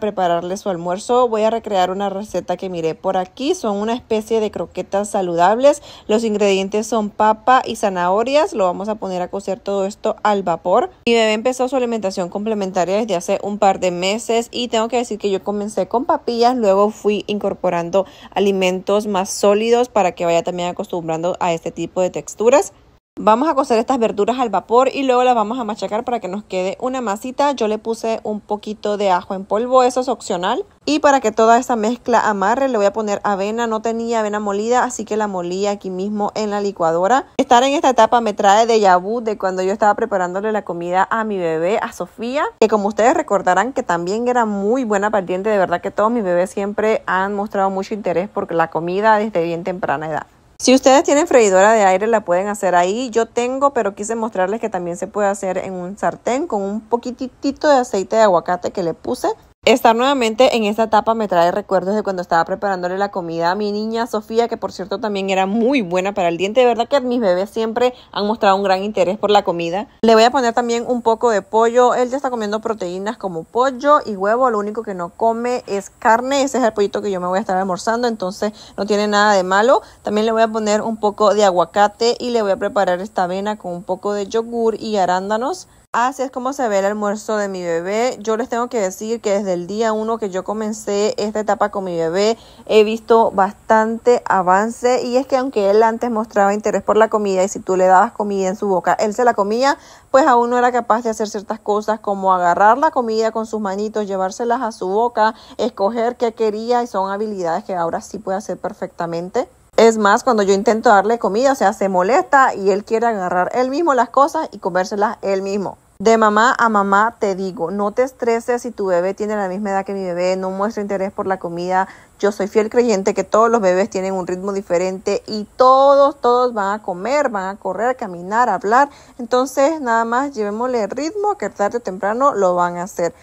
Para prepararles su almuerzo voy a recrear una receta que miré por aquí son una especie de croquetas saludables los ingredientes son papa y zanahorias lo vamos a poner a cocer todo esto al vapor mi bebé empezó su alimentación complementaria desde hace un par de meses y tengo que decir que yo comencé con papillas luego fui incorporando alimentos más sólidos para que vaya también acostumbrando a este tipo de texturas Vamos a cocer estas verduras al vapor y luego las vamos a machacar para que nos quede una masita. Yo le puse un poquito de ajo en polvo, eso es opcional. Y para que toda esa mezcla amarre le voy a poner avena, no tenía avena molida, así que la molí aquí mismo en la licuadora. Estar en esta etapa me trae de vu de cuando yo estaba preparándole la comida a mi bebé, a Sofía, que como ustedes recordarán que también era muy buena partiente, de verdad que todos mis bebés siempre han mostrado mucho interés por la comida desde bien temprana edad. Si ustedes tienen freidora de aire, la pueden hacer ahí. Yo tengo, pero quise mostrarles que también se puede hacer en un sartén con un poquitito de aceite de aguacate que le puse. Estar nuevamente en esta etapa me trae recuerdos de cuando estaba preparándole la comida a mi niña Sofía, que por cierto también era muy buena para el diente. De verdad que mis bebés siempre han mostrado un gran interés por la comida. Le voy a poner también un poco de pollo. Él ya está comiendo proteínas como pollo y huevo. Lo único que no come es carne. Ese es el pollito que yo me voy a estar almorzando, entonces no tiene nada de malo. También le voy a poner un poco de aguacate y le voy a preparar esta avena con un poco de yogur y arándanos. Así es como se ve el almuerzo de mi bebé. Yo les tengo que decir que desde el día 1 que yo comencé esta etapa con mi bebé he visto bastante avance y es que aunque él antes mostraba interés por la comida y si tú le dabas comida en su boca, él se la comía, pues aún no era capaz de hacer ciertas cosas como agarrar la comida con sus manitos, llevárselas a su boca, escoger qué quería y son habilidades que ahora sí puede hacer perfectamente. Es más, cuando yo intento darle comida, o sea, se molesta y él quiere agarrar él mismo las cosas y comérselas él mismo. De mamá a mamá te digo, no te estreses si tu bebé tiene la misma edad que mi bebé, no muestra interés por la comida. Yo soy fiel creyente que todos los bebés tienen un ritmo diferente y todos, todos van a comer, van a correr, a caminar, a hablar. Entonces, nada más llevémosle el ritmo que tarde o temprano lo van a hacer.